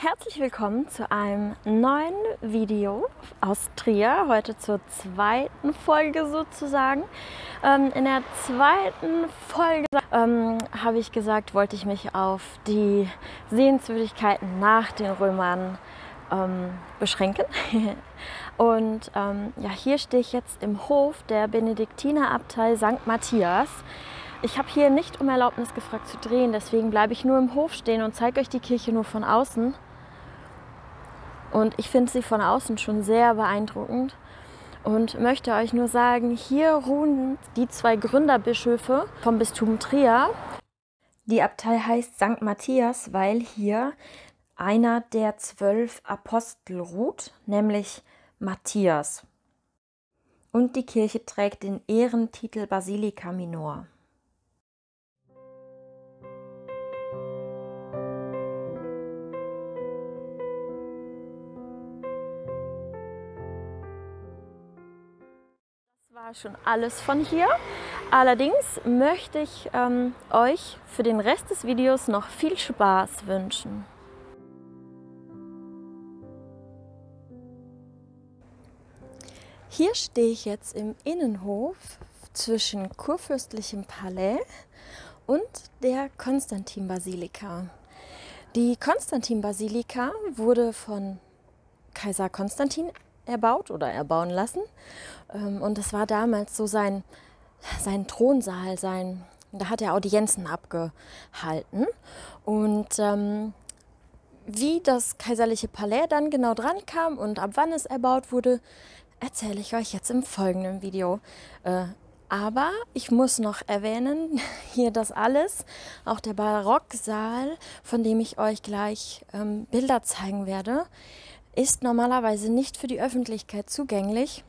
Herzlich willkommen zu einem neuen Video aus Trier, heute zur zweiten Folge sozusagen. Ähm, in der zweiten Folge ähm, habe ich gesagt, wollte ich mich auf die Sehenswürdigkeiten nach den Römern ähm, beschränken. Und ähm, ja, hier stehe ich jetzt im Hof der Benediktinerabtei St. Matthias. Ich habe hier nicht um Erlaubnis gefragt zu drehen, deswegen bleibe ich nur im Hof stehen und zeige euch die Kirche nur von außen. Und ich finde sie von außen schon sehr beeindruckend und möchte euch nur sagen, hier ruhen die zwei Gründerbischöfe vom Bistum Trier. Die Abtei heißt St. Matthias, weil hier einer der zwölf Apostel ruht, nämlich Matthias. Und die Kirche trägt den Ehrentitel Basilica Minor. schon alles von hier. Allerdings möchte ich ähm, euch für den Rest des Videos noch viel Spaß wünschen. Hier stehe ich jetzt im Innenhof zwischen Kurfürstlichem Palais und der Konstantinbasilika. Die Konstantinbasilika wurde von Kaiser Konstantin erbaut oder erbauen lassen. Ähm, und das war damals so sein, sein Thronsaal, sein, da hat er Audienzen abgehalten. Und ähm, wie das kaiserliche Palais dann genau dran kam und ab wann es erbaut wurde, erzähle ich euch jetzt im folgenden Video. Äh, aber ich muss noch erwähnen, hier das alles, auch der Barocksaal, von dem ich euch gleich ähm, Bilder zeigen werde, ist normalerweise nicht für die Öffentlichkeit zugänglich.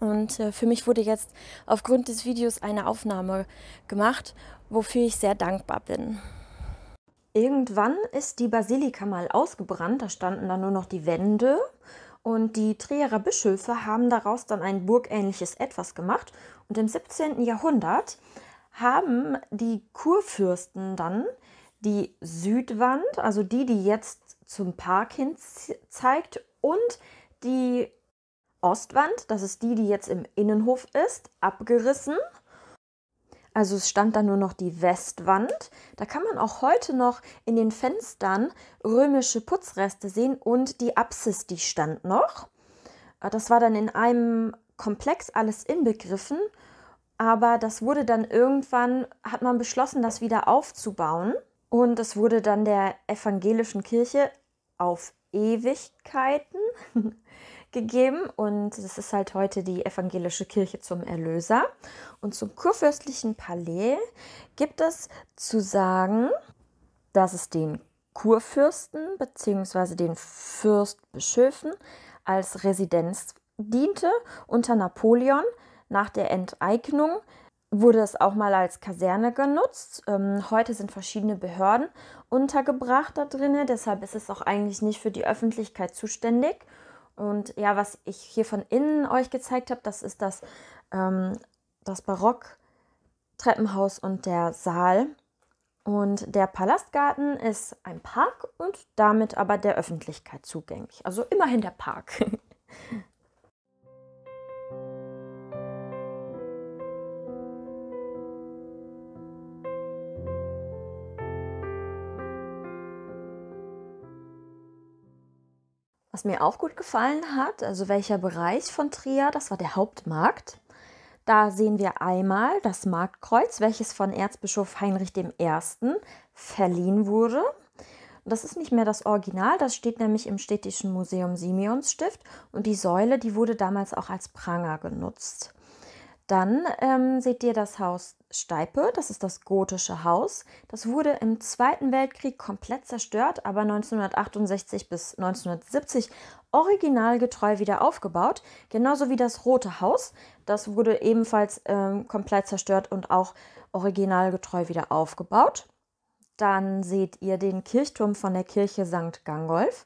Und äh, für mich wurde jetzt aufgrund des Videos eine Aufnahme gemacht, wofür ich sehr dankbar bin. Irgendwann ist die Basilika mal ausgebrannt, da standen dann nur noch die Wände. Und die Trierer Bischöfe haben daraus dann ein burgähnliches Etwas gemacht. Und im 17. Jahrhundert haben die Kurfürsten dann die Südwand, also die, die jetzt zum Park hin zeigt und die Ostwand, das ist die, die jetzt im Innenhof ist, abgerissen. Also es stand dann nur noch die Westwand. Da kann man auch heute noch in den Fenstern römische Putzreste sehen und die Apsis, die stand noch. Äh, das war dann in einem Komplex alles inbegriffen, aber das wurde dann irgendwann, hat man beschlossen, das wieder aufzubauen. Und es wurde dann der evangelischen Kirche auf Ewigkeiten gegeben. Und das ist halt heute die evangelische Kirche zum Erlöser. Und zum kurfürstlichen Palais gibt es zu sagen, dass es den Kurfürsten bzw. den Fürstbischöfen als Residenz diente unter Napoleon nach der Enteignung wurde es auch mal als Kaserne genutzt. Ähm, heute sind verschiedene Behörden untergebracht da drinnen, deshalb ist es auch eigentlich nicht für die Öffentlichkeit zuständig. Und ja, was ich hier von innen euch gezeigt habe, das ist das, ähm, das Barock-Treppenhaus und der Saal. Und der Palastgarten ist ein Park und damit aber der Öffentlichkeit zugänglich. Also immerhin der Park. Was mir auch gut gefallen hat, also welcher Bereich von Trier, das war der Hauptmarkt. Da sehen wir einmal das Marktkreuz, welches von Erzbischof Heinrich I. verliehen wurde. Das ist nicht mehr das Original, das steht nämlich im Städtischen Museum Simeonsstift und die Säule, die wurde damals auch als Pranger genutzt. Dann ähm, seht ihr das Haus Steipe, das ist das gotische Haus. Das wurde im Zweiten Weltkrieg komplett zerstört, aber 1968 bis 1970 originalgetreu wieder aufgebaut. Genauso wie das Rote Haus, das wurde ebenfalls ähm, komplett zerstört und auch originalgetreu wieder aufgebaut dann seht ihr den Kirchturm von der Kirche St. Gangolf.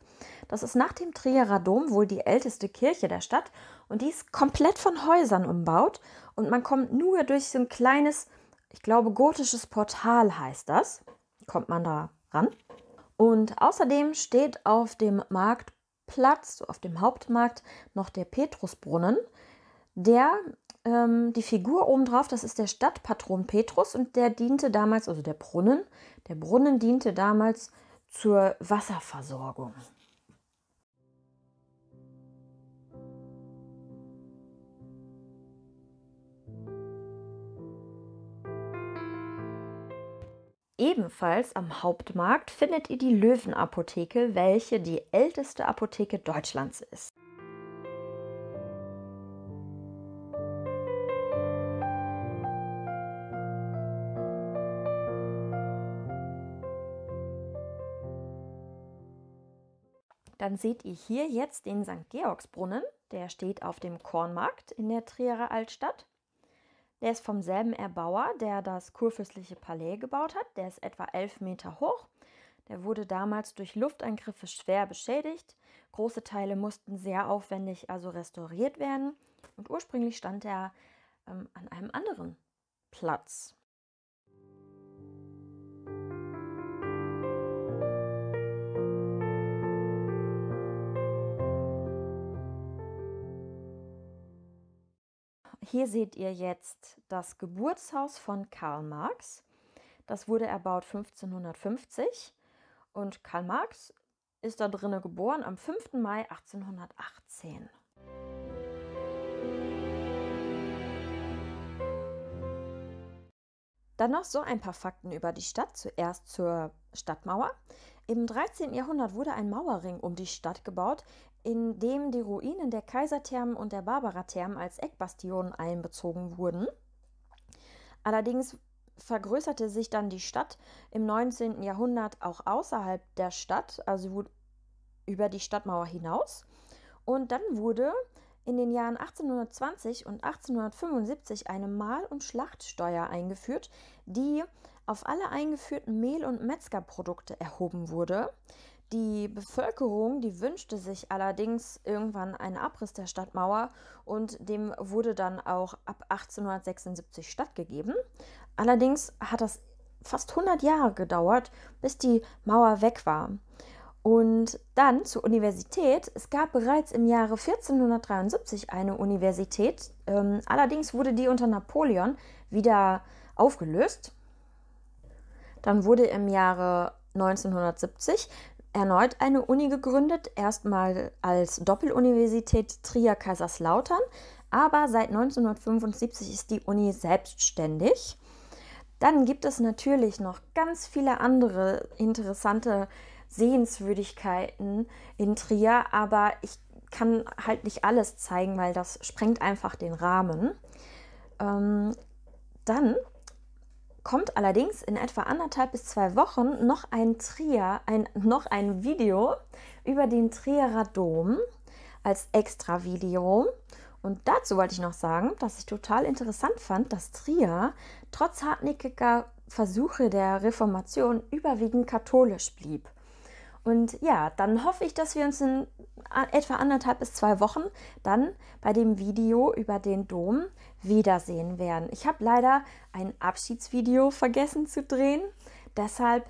Das ist nach dem Trierer Dom wohl die älteste Kirche der Stadt und die ist komplett von Häusern umbaut und man kommt nur durch so ein kleines, ich glaube gotisches Portal heißt das, kommt man da ran. Und außerdem steht auf dem Marktplatz, auf dem Hauptmarkt noch der Petrusbrunnen, der ähm, die Figur obendrauf, das ist der Stadtpatron Petrus und der diente damals, also der Brunnen, der Brunnen diente damals zur Wasserversorgung. Ebenfalls am Hauptmarkt findet ihr die Löwenapotheke, welche die älteste Apotheke Deutschlands ist. dann seht ihr hier jetzt den St. Georgsbrunnen. Der steht auf dem Kornmarkt in der Trierer Altstadt. Der ist vom selben Erbauer, der das kurfürstliche Palais gebaut hat. Der ist etwa 11 Meter hoch. Der wurde damals durch Luftangriffe schwer beschädigt. Große Teile mussten sehr aufwendig also restauriert werden. Und ursprünglich stand er ähm, an einem anderen Platz. Hier seht ihr jetzt das Geburtshaus von Karl Marx. Das wurde erbaut 1550 und Karl Marx ist da drinnen geboren am 5. Mai 1818. Dann noch so ein paar Fakten über die Stadt. Zuerst zur Stadtmauer. Im 13. Jahrhundert wurde ein Mauerring um die Stadt gebaut, in dem die Ruinen der Kaiserthermen und der Barbarathermen als Eckbastionen einbezogen wurden. Allerdings vergrößerte sich dann die Stadt im 19. Jahrhundert auch außerhalb der Stadt, also über die Stadtmauer hinaus. Und dann wurde in den Jahren 1820 und 1875 eine Mahl- und Schlachtsteuer eingeführt, die auf alle eingeführten Mehl- und Metzgerprodukte erhoben wurde. Die Bevölkerung, die wünschte sich allerdings irgendwann einen Abriss der Stadtmauer und dem wurde dann auch ab 1876 stattgegeben. Allerdings hat das fast 100 Jahre gedauert, bis die Mauer weg war. Und dann zur Universität. Es gab bereits im Jahre 1473 eine Universität. Ähm, allerdings wurde die unter Napoleon wieder aufgelöst. Dann wurde im Jahre 1970 erneut eine Uni gegründet, erstmal als Doppeluniversität Trier-Kaiserslautern, aber seit 1975 ist die Uni selbstständig. Dann gibt es natürlich noch ganz viele andere interessante Sehenswürdigkeiten in Trier, aber ich kann halt nicht alles zeigen, weil das sprengt einfach den Rahmen. Ähm, dann kommt allerdings in etwa anderthalb bis zwei Wochen noch ein Trier, ein, noch ein Video über den Trierer Dom als Extra-Video. Und dazu wollte ich noch sagen, dass ich total interessant fand, dass Trier trotz hartnäckiger Versuche der Reformation überwiegend katholisch blieb. Und ja, dann hoffe ich, dass wir uns in etwa anderthalb bis zwei Wochen dann bei dem Video über den Dom wiedersehen werden. Ich habe leider ein Abschiedsvideo vergessen zu drehen. Deshalb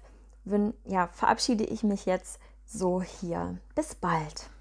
wenn, ja, verabschiede ich mich jetzt so hier. Bis bald.